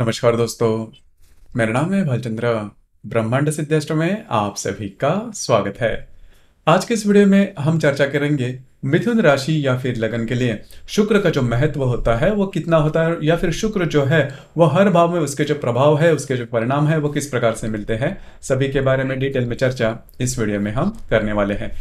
नमस्कार दोस्तों मेरा नाम है भालचंद्र ब्रह्मांड सिद्धेश्वर में आप सभी का स्वागत है आज के इस वीडियो में हम चर्चा करेंगे मिथुन राशि या फिर लगन के लिए शुक्र का जो महत्व होता है वो कितना होता है या फिर शुक्र जो है वो हर भाव में उसके जो प्रभाव है उसके जो परिणाम है वो किस प्रकार से मिलते हैं सभी के बारे में डिटेल में चर्चा इस वीडियो में हम करने वाले हैं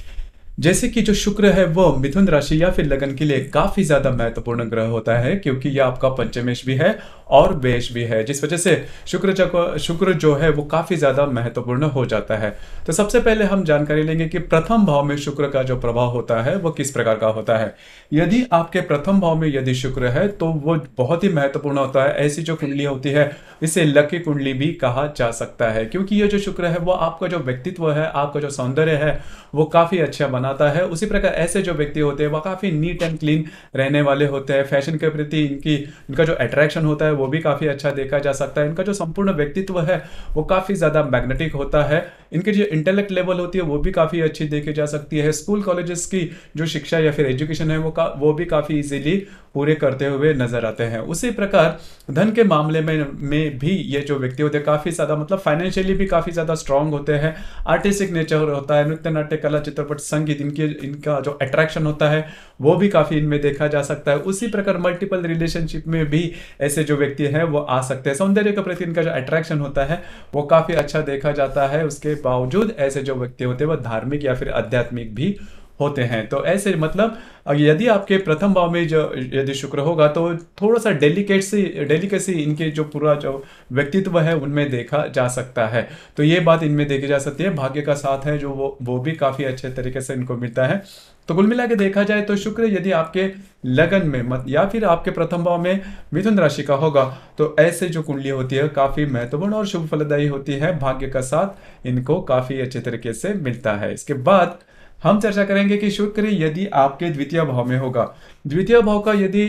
जैसे कि जो शुक्र है वो मिथुन राशि या फिर लगन के लिए काफी ज्यादा महत्वपूर्ण ग्रह होता है क्योंकि यह आपका पंचमेश भी है और वेश भी है जिस वजह से शुक्र शुक्र जो है वो काफ़ी ज़्यादा महत्वपूर्ण हो जाता है तो सबसे पहले हम जानकारी लेंगे कि प्रथम भाव में शुक्र का जो प्रभाव होता है वो किस प्रकार का होता है यदि आपके प्रथम भाव में यदि शुक्र है तो वो बहुत ही महत्वपूर्ण होता है ऐसी जो कुंडली होती है इसे लकी कुंडली भी कहा जा सकता है क्योंकि ये जो शुक्र है वो आपका जो व्यक्तित्व है आपका जो सौंदर्य है वो काफ़ी अच्छा बनाता है उसी प्रकार ऐसे जो व्यक्ति होते हैं वह काफ़ी नीट एंड क्लीन रहने वाले होते हैं फैशन के प्रति इनकी इनका जो अट्रैक्शन होता है वो भी काफ़ी अच्छा देखा जा सकता है इनका जो संपूर्ण व्यक्तित्व है वो काफ़ी ज़्यादा मैग्नेटिक होता है इनकी जो इंटेलेक्ट लेवल होती है वो भी काफ़ी अच्छी देखी जा सकती है स्कूल कॉलेजेस की जो शिक्षा या फिर एजुकेशन है वो का वो भी काफ़ी इजीली पूरे करते हुए नजर आते हैं उसी प्रकार धन के मामले में में भी ये जो व्यक्ति होते हैं काफ़ी ज़्यादा मतलब फाइनेंशियली भी काफ़ी ज़्यादा स्ट्रांग होते हैं आर्टिस्टिक नेचर होता है नृत्य नाट्य कला चित्रपट संगीत इनकी इनका जो अट्रैक्शन होता है वो भी काफ़ी इनमें देखा जा सकता है उसी प्रकार मल्टीपल रिलेशनशिप में भी ऐसे जो व्यक्ति हैं वो आ सकते हैं सौंदर्य के प्रति इनका जो अट्रैक्शन होता है वो काफ़ी अच्छा देखा जाता है उसके बावजूद ऐसे जो व्यक्ति होते हैं वह धार्मिक या फिर आध्यात्मिक भी होते हैं तो ऐसे मतलब यदि आपके प्रथम भाव में जो यदि शुक्र होगा तो थोड़ा सा डेलिकेट से डेलिकेसी इनके जो पूरा जो व्यक्तित्व है उनमें देखा जा सकता है तो ये बात इनमें देखी जा सकती है भाग्य का साथ है जो वो वो भी काफ़ी अच्छे तरीके से इनको मिलता है तो कुल मिला के देखा जाए तो शुक्र यदि आपके लगन में मत या फिर आपके प्रथम भाव में मिथुन राशि का होगा तो ऐसे जो कुंडली होती है काफ़ी महत्वपूर्ण और शुभ फलदायी होती है भाग्य का साथ इनको काफ़ी अच्छे तरीके से मिलता है इसके बाद हम चर्चा करेंगे कि शुक्र यदि आपके द्वितीय भाव में होगा द्वितीय भाव का यदि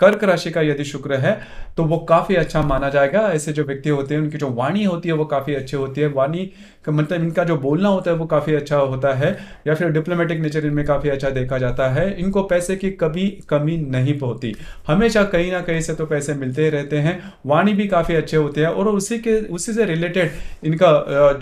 कर्क राशि का यदि शुक्र है तो वो काफ़ी अच्छा माना जाएगा ऐसे जो व्यक्ति होते हैं उनकी जो वाणी होती है वो काफ़ी अच्छी होती है वाणी का मतलब इनका जो बोलना होता है वो काफ़ी अच्छा होता है या फिर डिप्लोमेटिक नेचर इनमें काफ़ी अच्छा देखा जाता है इनको पैसे की कभी कमी नहीं होती हमेशा कहीं ना कहीं से तो पैसे मिलते ही रहते हैं वाणी भी काफ़ी अच्छे होते हैं और उसी के उसी से रिलेटेड इनका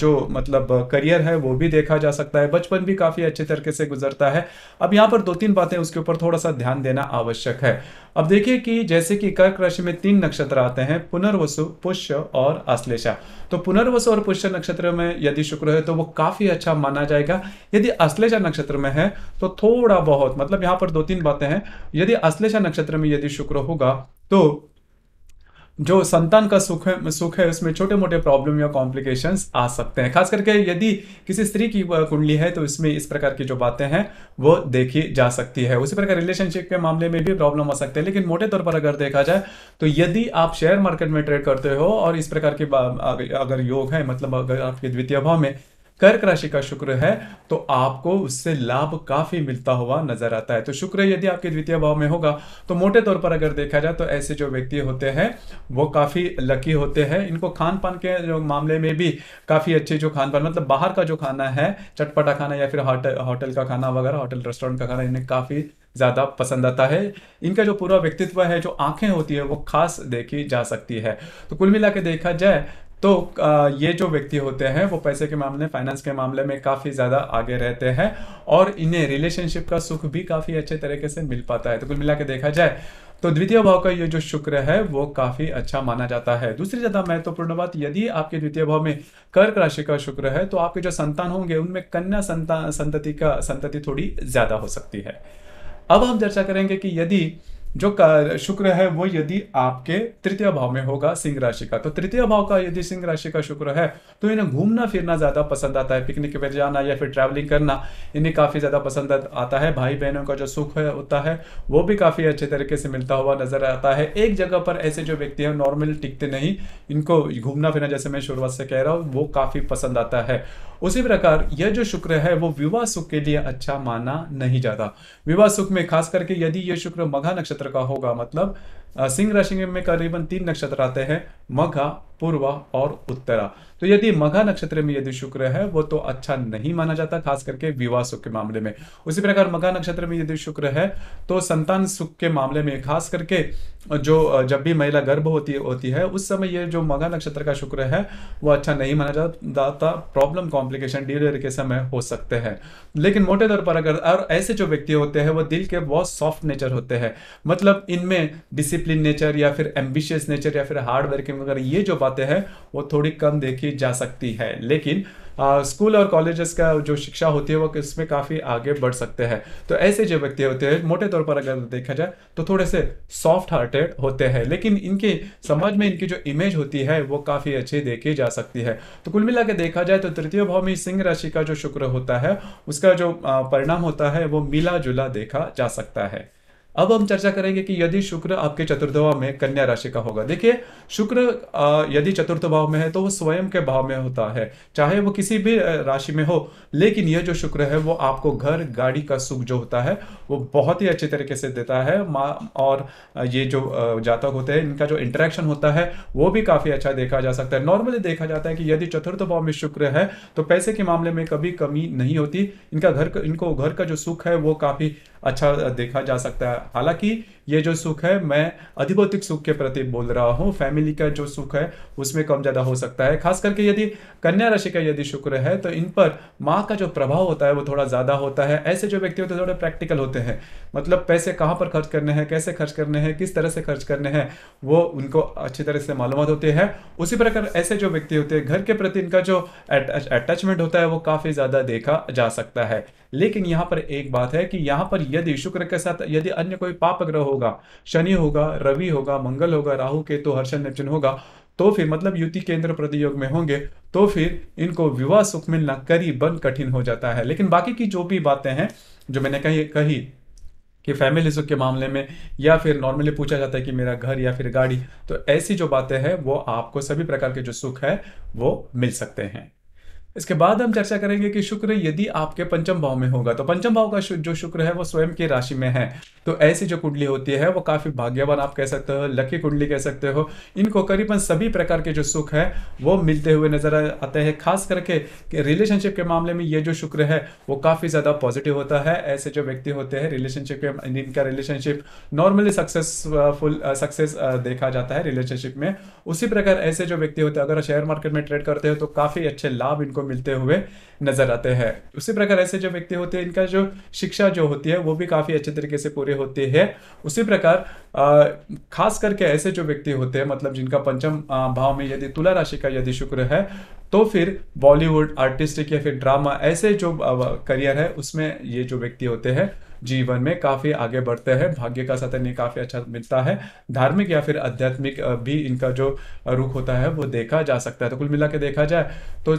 जो मतलब करियर है वो भी देखा जा सकता है बचपन भी काफ़ी अच्छे तरीके से गुजरता है अब यहाँ पर दो तीन बातें उसके ऊपर थोड़ा सा ध्यान देना आवश्यक है अब देखिए कि जैसे कि कर्क राशि में तीन नक्षत्र आते हैं पुनर्वसु पुष्य और अश्लेषा तो पुनर्वसु और पुष्य नक्षत्र में यदि शुक्र है तो वो काफ़ी अच्छा माना जाएगा यदि अश्लेषा नक्षत्र में है तो थोड़ा बहुत मतलब यहाँ पर दो तीन बातें हैं यदि अश्लेषा नक्षत्र में यदि शुक्र होगा तो जो संतान का सुख है सुख है उसमें छोटे मोटे प्रॉब्लम या कॉम्प्लिकेशन आ सकते हैं खास करके यदि किसी स्त्री की कुंडली है तो इसमें इस प्रकार की जो बातें हैं वो देखी जा सकती है उसी प्रकार रिलेशनशिप के मामले में भी प्रॉब्लम आ सकते हैं लेकिन मोटे तौर पर अगर देखा जाए तो यदि आप शेयर मार्केट में ट्रेड करते हो और इस प्रकार के अगर योग है मतलब अगर आपके द्वितीय भाव में कर्क राशि का शुक्र है तो आपको उससे लाभ काफी मिलता हुआ नजर आता है तो शुक्र यदि आपके द्वितीय भाव में होगा तो मोटे तौर पर अगर देखा जाए तो ऐसे जो व्यक्ति होते हैं वो काफी लकी होते हैं इनको खान पान के जो मामले में भी काफी अच्छे जो खान पान मतलब बाहर का जो खाना है चटपटा खाना या फिर होटल होटल का खाना वगैरह होटल रेस्टोरेंट का खाना इन्हें काफी ज़्यादा पसंद आता है इनका जो पूरा व्यक्तित्व है जो आंखें होती है वो खास देखी जा सकती है तो कुल मिला के देखा जाए तो ये जो व्यक्ति होते हैं वो पैसे के मामले फाइनेंस के मामले में काफ़ी ज़्यादा आगे रहते हैं और इन्हें रिलेशनशिप का सुख भी काफ़ी अच्छे तरीके से मिल पाता है तो कुल मिला के देखा जाए तो द्वितीय भाव का ये जो शुक्र है वो काफी अच्छा माना जाता है दूसरी ज्यादा महत्वपूर्ण बात यदि आपके द्वितीय भाव में कर्क राशि का शुक्र है तो आपके जो संतान होंगे उनमें कन्या संतान संतति का संतति थोड़ी ज्यादा हो सकती है अब हम चर्चा करेंगे कि यदि जो शुक्र है वो यदि आपके तृतीय भाव में होगा सिंह राशि का तो तृतीय भाव का यदि सिंह राशि का शुक्र है तो इन्हें घूमना फिरना ज़्यादा पसंद आता है पिकनिक पर जाना या फिर ट्रैवलिंग करना इन्हें काफ़ी ज़्यादा पसंद आता है भाई बहनों का जो सुख है होता है वो भी काफ़ी अच्छे तरीके से मिलता हुआ नज़र आता है एक जगह पर ऐसे जो व्यक्ति है नॉर्मल टिकते नहीं इनको घूमना फिरना जैसे मैं शुरुआत से कह रहा हूँ वो काफ़ी पसंद आता है उसी प्रकार यह जो शुक्र है वो विवाह सुख के लिए अच्छा माना नहीं जाता विवाह सुख में खास करके यदि यह शुक्र मघा नक्षत्र का होगा मतलब सिंह राशि में करीबन तीन नक्षत्र आते हैं मघा पूर्व और उत्तरा तो यदि मघा नक्षत्र में यदि शुक्र है वो तो अच्छा नहीं माना जाता खास करके विवाह सुख के मामले में उसी प्रकार मघा नक्षत्र में यदि शुक्र है तो संतान सुख के मामले में खास करके जो जब भी महिला गर्भ होती होती है उस समय ये जो मघा नक्षत्र का शुक्र है वो अच्छा नहीं माना जाता प्रॉब्लम कॉम्प्लिकेशन डिलीवरी के समय हो सकते हैं लेकिन मोटे तौर पर अगर और ऐसे जो व्यक्ति होते हैं वो दिल के बहुत सॉफ्ट नेचर होते हैं मतलब इनमें डिसिप्लिन नेचर या फिर एम्बिशियस नेचर या फिर हार्ड वर्किंग वगैरह ये जो बात पाते हैं वो थोड़ी कम देखी जा सकती है लेकिन स्कूल और कॉलेजेस का जो शिक्षा होती है वो इसमें काफ़ी आगे बढ़ सकते हैं तो ऐसे जो व्यक्ति होते हैं मोटे तौर पर अगर देखा जाए तो थोड़े से सॉफ्ट हार्टेड होते हैं लेकिन इनके समाज में इनकी जो इमेज होती है वो काफ़ी अच्छी देखी जा सकती है तो कुल मिला के देखा जाए तो तृतीय भाव में सिंह राशि का जो शुक्र होता है उसका जो परिणाम होता है वो मिला जुला देखा जा सकता है अब हम चर्चा करेंगे कि यदि शुक्र आपके चतुर्थ भाव में कन्या राशि का होगा देखिए शुक्र यदि चतुर्थ भाव में है तो वो स्वयं के भाव में होता है चाहे वो किसी भी राशि में हो लेकिन यह जो शुक्र है वो आपको घर गाड़ी का सुख जो होता है वो बहुत ही अच्छे तरीके से देता है माँ और ये जो जातक होते हैं इनका जो इंटरेक्शन होता है वो भी काफ़ी अच्छा देखा जा सकता है नॉर्मली देखा जाता है कि यदि चतुर्थ भाव में शुक्र है तो पैसे के मामले में कभी कमी नहीं होती इनका घर इनको घर का जो सुख है वो काफ़ी अच्छा देखा जा सकता है हालांकि ये जो सुख है मैं अधिभौतिक सुख के प्रति बोल रहा हूँ फैमिली का जो सुख है उसमें कम ज़्यादा हो सकता है खास करके यदि कन्या राशि का यदि शुक्र है तो इन पर माँ का जो प्रभाव होता है वो थोड़ा ज़्यादा होता है ऐसे जो व्यक्ति होते हैं थोड़े प्रैक्टिकल होते हैं मतलब पैसे कहाँ पर खर्च करने हैं कैसे खर्च करने हैं किस तरह से खर्च करने हैं वो उनको अच्छी तरह से मालूम होती है उसी प्रकार ऐसे जो व्यक्ति होते हैं घर के प्रति इनका जो अटैचमेंट होता है वो काफ़ी ज़्यादा देखा जा सकता है लेकिन यहाँ पर एक बात है कि यहाँ पर यदि शुक्र के साथ यदि अन्य कोई पाप ग्रह होगा शनि होगा रवि होगा मंगल होगा राहु केतु तो हर्षण नेपचुन होगा तो फिर मतलब युति केंद्र प्रतियोग में होंगे तो फिर इनको विवाह सुख मिलना करीबन कठिन हो जाता है लेकिन बाकी की जो भी बातें हैं जो मैंने कही कही कि फैमिली सुख के मामले में या फिर नॉर्मली पूछा जाता है कि मेरा घर या फिर गाड़ी तो ऐसी जो बातें हैं वो आपको सभी प्रकार के जो सुख है वो मिल सकते हैं इसके बाद हम चर्चा करेंगे कि शुक्र यदि आपके पंचम भाव में होगा तो पंचम भाव का जो शुक्र है वो स्वयं की राशि में है तो ऐसी जो कुंडली होती है वो काफ़ी भाग्यवान आप कह सकते हो लकी कुंडली कह सकते हो इनको करीबन सभी प्रकार के जो सुख है वो मिलते हुए नजर आते हैं खास करके रिलेशनशिप के मामले में ये जो शुक्र है वो काफ़ी ज़्यादा पॉजिटिव होता है ऐसे जो व्यक्ति होते हैं रिलेशनशिप के इनका रिलेशनशिप नॉर्मली सक्सेसफुल सक्सेस देखा जाता है रिलेशनशिप में उसी प्रकार ऐसे जो व्यक्ति होते हैं अगर शेयर मार्केट में ट्रेड करते हो तो काफ़ी अच्छे लाभ इनको मिलते हुए नजर आते हैं उसी प्रकार ऐसे जो व्यक्ति होते हैं इनका जो शिक्षा जो होती है वो भी काफ़ी अच्छे तरीके से पूरी होती है उसी प्रकार खास करके ऐसे जो व्यक्ति होते हैं मतलब जिनका पंचम भाव में यदि तुला राशि का यदि शुक्र है तो फिर बॉलीवुड आर्टिस्टिक या फिर ड्रामा ऐसे जो करियर है उसमें ये जो व्यक्ति होते हैं जीवन में काफ़ी आगे बढ़ते हैं भाग्य का साथ इन्हें काफ़ी अच्छा मिलता है धार्मिक या फिर आध्यात्मिक भी इनका जो रुख होता है वो देखा जा सकता है तो कुल मिला के देखा जाए तो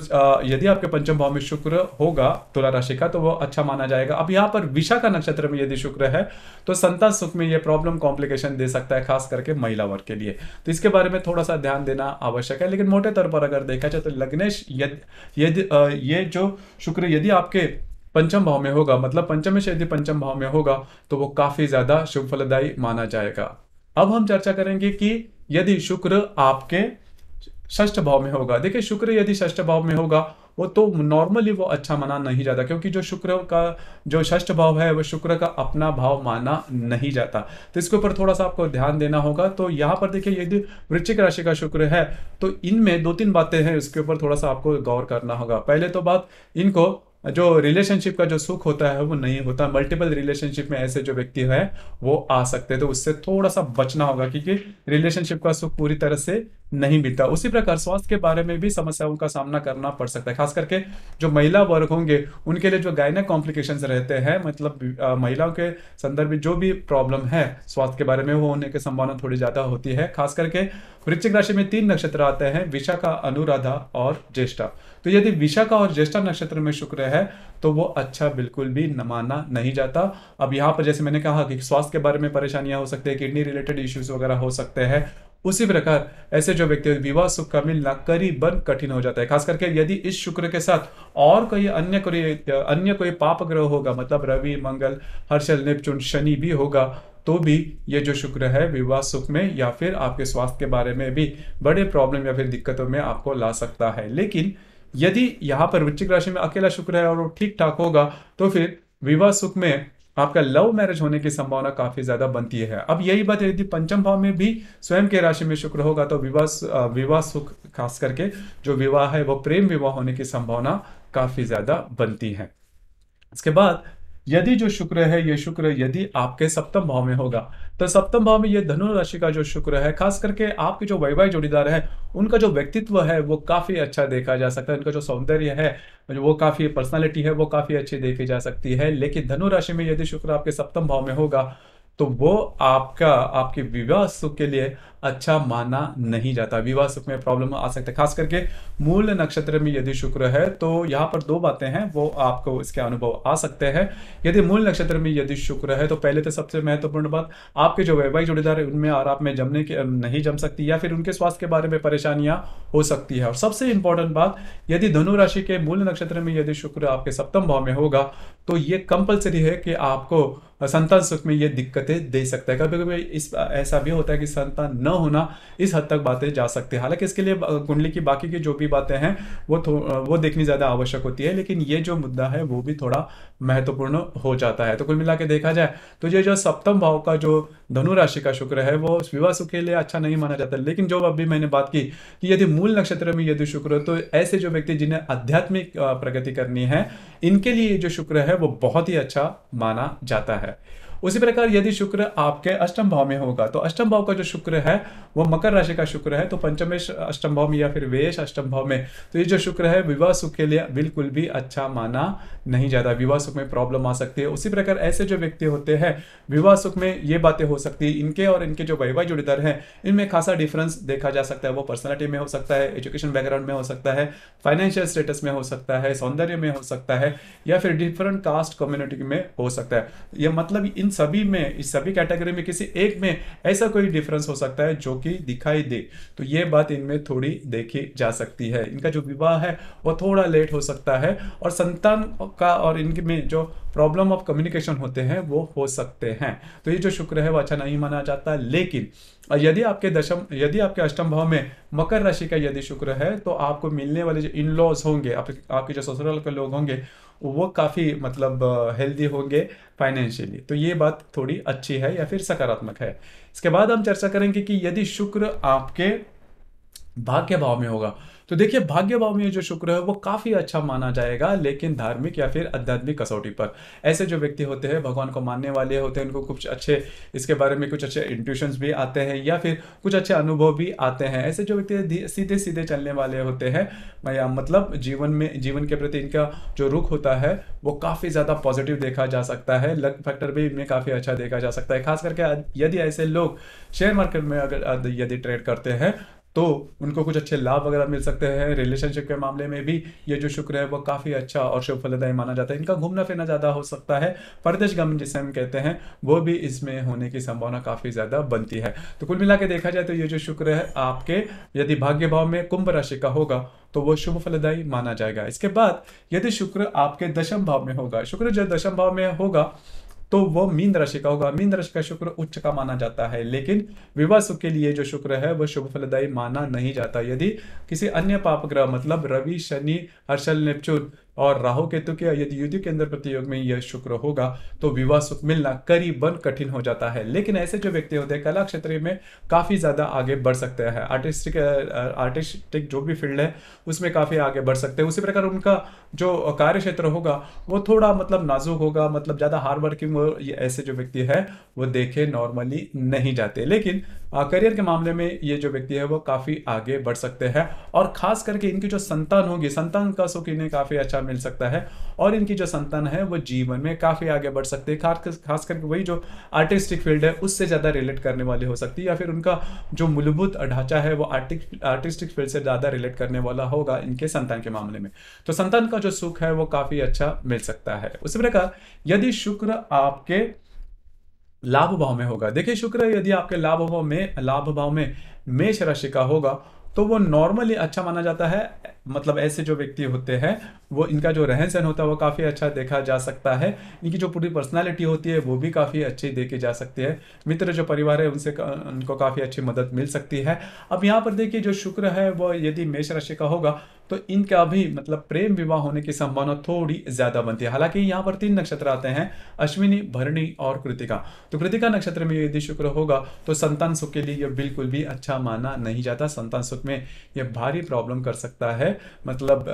यदि आपके पंचम भाव में शुक्र होगा तुला राशि का तो वो अच्छा माना जाएगा अब यहाँ पर विशाखा नक्षत्र में यदि शुक्र है तो संतान सुख में ये प्रॉब्लम कॉम्प्लिकेशन दे सकता है खास करके महिला वर्ग के लिए तो इसके बारे में थोड़ा सा ध्यान देना आवश्यक है लेकिन मोटे तौर पर अगर देखा जाए तो लग्नेश यदि ये जो शुक्र यदि आपके पंचम भाव में होगा मतलब पंचम से यदि पंचम भाव में होगा तो वो काफी ज्यादा शुभ फलदायी माना जाएगा अब हम चर्चा करेंगे कि यदि शुक्र आपके ष्ठ भाव में होगा देखिए शुक्र यदि ष्ठ भाव में होगा वो तो नॉर्मली वो अच्छा माना नहीं जाता क्योंकि जो शुक्र का जो षष्ठ भाव है वो शुक्र का अपना भाव माना नहीं जाता तो इसके ऊपर थोड़ा सा आपको ध्यान देना होगा तो यहाँ पर देखिए यदि वृश्चिक राशि का शुक्र है तो इनमें दो तीन बातें हैं इसके ऊपर थोड़ा सा आपको गौर करना होगा पहले तो बात इनको जो रिलेशनशिप का जो सुख होता है वो नहीं होता मल्टीपल रिलेशनशिप में ऐसे जो व्यक्ति है वो आ सकते हैं तो उससे थोड़ा सा बचना होगा क्योंकि रिलेशनशिप का सुख पूरी तरह से नहीं मिलता उसी प्रकार स्वास्थ्य के बारे में भी समस्याओं का सामना करना पड़ सकता है खास करके जो महिला वर्ग होंगे उनके लिए जो गायनक कॉम्प्लिकेशन रहते हैं मतलब महिलाओं के संदर्भ में जो भी प्रॉब्लम है स्वास्थ्य के बारे में वो होने की संभावना थोड़ी ज़्यादा होती है खास करके वृश्चिक राशि में तीन नक्षत्र आते हैं विशाखा अनुराधा और ज्येष्ठा तो यदि विशाखा और ज्येष्ठा नक्षत्र में शुक्र है तो वो अच्छा बिल्कुल भी माना नहीं जाता अब यहाँ पर जैसे मैंने कहा कि स्वास्थ्य के बारे में परेशानियां हो सकती है किडनी रिलेटेड इश्यूज वगैरह हो सकते हैं उसी प्रकार ऐसे जो व्यक्ति विवाह सुख का मिलना करीबन कठिन हो जाता है खास करके यदि इस शुक्र के साथ और कोई अन्य कोई अन्य कोई पाप ग्रह होगा मतलब रवि मंगल हर्षल नेपचुन शनि भी होगा तो भी ये जो शुक्र है विवाह सुख में या फिर आपके स्वास्थ्य के बारे में भी बड़े प्रॉब्लम या फिर दिक्कतों में आपको ला सकता है लेकिन यदि यहाँ पर वृश्चिक राशि में अकेला शुक्र है और वो ठीक ठाक होगा तो फिर विवाह सुख में आपका लव मैरिज होने की संभावना काफी ज्यादा बनती है अब यही बात यदि पंचम भाव में भी स्वयं के राशि में शुक्र होगा तो विवाह विवाह सुख खास करके जो विवाह है वो प्रेम विवाह होने की संभावना काफी ज्यादा बनती है इसके बाद यदि जो शुक्र है ये शुक्र यदि आपके सप्तम भाव में होगा तो सप्तम भाव में ये धनु राशि का जो शुक्र है खास करके आपके जो वैवाहिक जोड़ीदार है उनका जो व्यक्तित्व है वो काफी अच्छा देखा जा सकता है उनका जो सौंदर्य है वो काफी पर्सनैलिटी है वो काफी अच्छी देखी जा सकती है लेकिन धनु राशि में यदि शुक्र आपके सप्तम भाव में होगा तो वो आपका आपके विवाह सुख के लिए अच्छा माना नहीं जाता विवाह सुख में प्रॉब्लम आ सकता है खास करके मूल नक्षत्र में यदि शुक्र है तो यहाँ पर दो बातें हैं वो आपको इसके अनुभव आ सकते हैं यदि मूल नक्षत्र में यदि शुक्र है तो पहले तो सबसे महत्वपूर्ण बात आपके जो वैवाहिक जोड़ीदार है उनमें आप में जमने के नहीं जम सकती या फिर उनके स्वास्थ्य के बारे में परेशानियां हो सकती है और सबसे इंपॉर्टेंट बात यदि धनुराशि के मूल नक्षत्र में यदि शुक्र आपके सप्तम भाव में होगा तो ये कंपलसरी है कि आपको संतान सुख में ये दिक्कतें दे सकता है कभी कभी इस ऐसा भी होता है कि संतान न न होना इस हद तक बातें जा सकती है हालांकि इसके लिए कुंडली की बाकी की जो भी बातें हैं वो वो देखनी ज़्यादा आवश्यक होती है लेकिन ये जो मुद्दा है वो भी थोड़ा महत्वपूर्ण हो जाता है तो कुल मिला देखा जाए तो ये जो सप्तम भाव का जो धनु राशि का शुक्र है वो विवाह सुख के लिए अच्छा नहीं माना जाता लेकिन जो अभी मैंने बात की कि यदि मूल नक्षत्र में यदि शुक्र तो ऐसे जो व्यक्ति जिन्हें आध्यात्मिक प्रगति करनी है इनके लिए जो शुक्र है वो बहुत ही अच्छा माना जाता है उसी प्रकार यदि शुक्र आपके अष्टम भाव में होगा तो अष्टम भाव का जो शुक्र है वो मकर राशि का शुक्र है तो पंचमेश अष्टम भाव में या फिर वेश अष्टम भाव में तो ये जो शुक्र है विवाह सुख के लिए बिल्कुल भी अच्छा माना नहीं जाता विवाह सुख में प्रॉब्लम आ सकती है उसी प्रकार ऐसे जो व्यक्ति होते हैं विवाह सुख में ये बातें हो सकती है इनके और इनके जो वैवाह जुड़ीदार हैं इनमें खासा डिफरेंस देखा जा सकता है वो पर्सनैलिटी में हो सकता है एजुकेशन बैकग्राउंड में हो सकता है फाइनेंशियल स्टेटस में हो सकता है सौंदर्य में हो सकता है या फिर डिफरेंट कास्ट कम्युनिटी में हो सकता है यह मतलब इन सभी में इस सभी कैटेगरी में किसी एक में ऐसा कोई डिफरेंस हो सकता है जो कि दिखाई दे तो ये बात इनमें थोड़ी देखी जा सकती है इनका जो विवाह है वो थोड़ा लेट हो सकता है और संतान का और इनके में जो प्रॉब्लम ऑफ कम्युनिकेशन होते हैं वो हो सकते हैं तो ये जो शुक्र है वो अच्छा नहीं माना जाता लेकिन यदि आपके दशम यदि आपके अष्टम भाव में मकर राशि का यदि शुक्र है तो आपको मिलने वाले जो इन लॉज होंगे आप, आपके जो ससुराल के लोग होंगे वो काफ़ी मतलब हेल्दी होंगे फाइनेंशियली तो ये बात थोड़ी अच्छी है या फिर सकारात्मक है इसके बाद हम चर्चा करेंगे कि यदि शुक्र आपके भाग्य भाव में होगा तो देखिए भाग्य भाव में जो शुक्र है वो काफ़ी अच्छा माना जाएगा लेकिन धार्मिक या फिर आध्यात्मिक कसौटी पर ऐसे जो व्यक्ति होते हैं भगवान को मानने वाले होते हैं उनको कुछ अच्छे इसके बारे में कुछ अच्छे इंट्यूशन भी आते हैं या फिर कुछ अच्छे अनुभव भी आते हैं ऐसे जो व्यक्ति सीधे सीधे चलने वाले होते हैं या मतलब जीवन में जीवन के प्रति इनका जो रुख होता है वो काफ़ी ज़्यादा पॉजिटिव देखा जा सकता है लक फैक्टर भी इनमें काफ़ी अच्छा देखा जा सकता है खास करके यदि ऐसे लोग शेयर मार्केट में अगर यदि ट्रेड करते हैं तो उनको कुछ अच्छे लाभ वगैरह मिल सकते हैं रिलेशनशिप के मामले में भी ये जो शुक्र है वो काफ़ी अच्छा और शुभ फलदायी माना जाता है इनका घूमना फिरना ज़्यादा हो सकता है परदेश गमन जिसे हम कहते हैं वो भी इसमें होने की संभावना काफ़ी ज़्यादा बनती है तो कुल मिला देखा जाए तो ये जो शुक्र है आपके यदि भाग्य भाव में कुंभ राशि का होगा तो वो शुभ फलदायी माना जाएगा इसके बाद यदि शुक्र आपके दशम भाव में होगा शुक्र जब दशम भाव में होगा तो वो मीन राशि का होगा मीन राशि का शुक्र उच्च का माना जाता है लेकिन विवाह सुख के लिए जो शुक्र है वह शुभ फलदायी माना नहीं जाता यदि किसी अन्य पाप ग्रह मतलब रवि शनि हर्षल नेपच्यून और राहु केतु के यदि युद्ध के अंदर प्रतियोग में यह शुक्र होगा तो विवाह सुख मिलना करीबन कठिन हो जाता है लेकिन ऐसे जो व्यक्ति होते हैं कला क्षेत्र में काफ़ी ज़्यादा आगे बढ़ सकते हैं आर्टिस्टिक आर्टिस्टिक जो भी फील्ड है उसमें काफ़ी आगे बढ़ सकते हैं उसी प्रकार उनका जो कार्य क्षेत्र होगा वो थोड़ा मतलब नाजुक होगा मतलब ज़्यादा हार्ड वर्किंग ऐसे जो व्यक्ति है वो देखे नॉर्मली नहीं जाते लेकिन करियर के मामले में ये जो व्यक्ति है वो काफ़ी आगे बढ़ सकते हैं और खास करके इनकी जो संतान होगी संतान का सुख इन्हें काफ़ी अच्छा मिल सकता है और इनकी जो संतान है वो जीवन में काफ़ी आगे बढ़ सकती है खास करके वही जो आर्टिस्टिक फील्ड है उससे ज़्यादा रिलेट करने वाली हो सकती है या फिर उनका जो मूलभूत ढांचा है वो आर्टिक आर्टिस्टिक फील्ड से ज़्यादा रिलेट करने वाला होगा इनके संतान के मामले में तो संतान का जो सुख है वो काफ़ी अच्छा मिल सकता है उसी प्रकार यदि शुक्र आपके लाभ भाव में होगा देखिए शुक्र यदि आपके लाभ भाव में लाभ भाव में मेष राशि का होगा तो वो नॉर्मली अच्छा माना जाता है मतलब ऐसे जो व्यक्ति होते हैं वो इनका जो रहन सहन होता है वो काफ़ी अच्छा देखा जा सकता है इनकी जो पूरी पर्सनालिटी होती है वो भी काफ़ी अच्छी देखी जा सकती है मित्र जो परिवार है उनसे उनको काफ़ी अच्छी मदद मिल सकती है अब यहाँ पर देखिए जो शुक्र है वो यदि मेष राशि का होगा तो इनका भी मतलब प्रेम विवाह होने की संभावना थोड़ी ज़्यादा बनती है हालांकि यहाँ पर तीन नक्षत्र आते हैं अश्विनी भरणी और कृतिका तो कृतिका नक्षत्र में यदि शुक्र होगा तो संतान सुख के लिए यह बिल्कुल भी अच्छा माना नहीं जाता संतान सुख में यह भारी प्रॉब्लम कर सकता है मतलब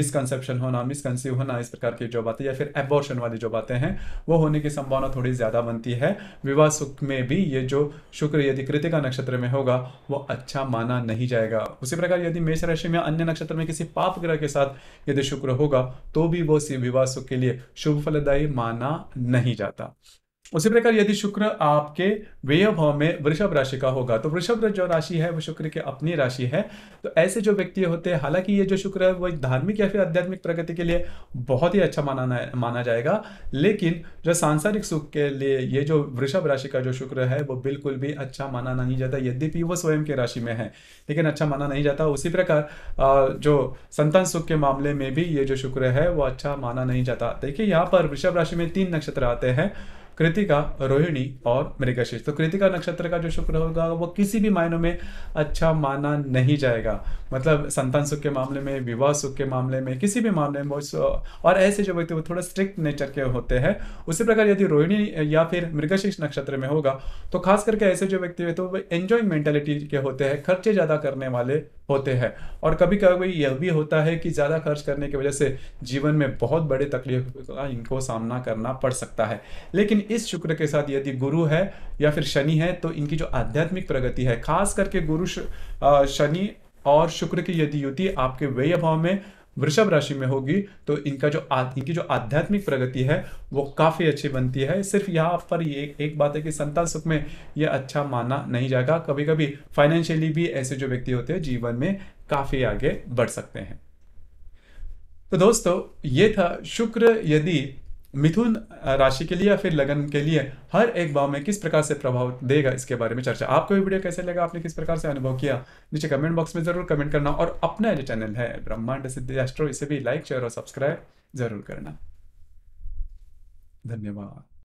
मिसकनसेप्शन होना मिसकनसीव होना इस प्रकार की जो बातें या फिर एबॉर्शन वाली जो बातें हैं वो होने की संभावना थोड़ी ज़्यादा बनती है विवाह सुख में भी ये जो शुक्र यदि कृतिका नक्षत्र में होगा वो अच्छा माना नहीं जाएगा उसी प्रकार यदि मेष राशि में अन्य नक्षत्र में में किसी पाप ग्रह के साथ यदि शुक्र होगा तो भी वो विवाह सुख के लिए शुभ फलदायी माना नहीं जाता उसी प्रकार यदि शुक्र आपके व्यय भाव में वृषभ राशि का होगा तो वृषभ जो राशि है वो शुक्र की अपनी राशि है तो ऐसे जो व्यक्ति होते हैं हालांकि ये जो शुक्र है वो धार्मिक या फिर आध्यात्मिक प्रगति के लिए बहुत ही अच्छा माना माना जाएगा लेकिन जो सांसारिक सुख के लिए ये जो वृषभ राशि का जो शुक्र है वो बिल्कुल भी अच्छा माना नहीं जाता यद्यपि वो स्वयं के राशि में है लेकिन अच्छा माना नहीं जाता उसी प्रकार जो संतान सुख के मामले में भी ये जो शुक्र है वो अच्छा माना नहीं जाता देखिए यहाँ पर वृषभ राशि में तीन नक्षत्र आते हैं कृतिका रोहिणी और मृगशीष तो कृतिका नक्षत्र का जो शुक्र होगा वो किसी भी मायनों में अच्छा माना नहीं जाएगा मतलब संतान सुख के मामले में विवाह सुख के मामले में किसी भी मामले में और ऐसे जो व्यक्ति वो थोड़ा स्ट्रिक्ट नेचर के होते हैं उसी प्रकार यदि रोहिणी या फिर मृगशीर्ष नक्षत्र में होगा तो खास करके ऐसे जो व्यक्ति होते हैं तो वो एंजॉय मेंटेलिटी के होते हैं खर्चे ज़्यादा करने वाले होते हैं और कभी कभी यह भी होता है कि ज़्यादा खर्च करने की वजह से जीवन में बहुत बड़े तकलीफ का इनको सामना करना पड़ सकता है लेकिन इस शुक्र के साथ यदि गुरु है या फिर शनि है तो इनकी जो आध्यात्मिक प्रगति है खास करके गुरु शनि और शुक्र की यदि युति आपके व्यय भाव में वृषभ राशि में होगी तो इनका जो आ, इनकी जो आध्यात्मिक प्रगति है वो काफ़ी अच्छी बनती है सिर्फ यहाँ पर ये एक, एक बात है कि संतान सुख में ये अच्छा माना नहीं जाएगा कभी कभी फाइनेंशियली भी ऐसे जो व्यक्ति होते हैं जीवन में काफ़ी आगे बढ़ सकते हैं तो दोस्तों ये था शुक्र यदि मिथुन राशि के लिए या फिर लगन के लिए हर एक भाव में किस प्रकार से प्रभाव देगा इसके बारे में चर्चा आपको ये वीडियो कैसे लगा आपने किस प्रकार से अनुभव किया नीचे कमेंट बॉक्स में जरूर कमेंट करना और अपना जो चैनल है ब्रह्मांड सिद्धि एस्ट्रो इसे भी लाइक शेयर और सब्सक्राइब जरूर करना धन्यवाद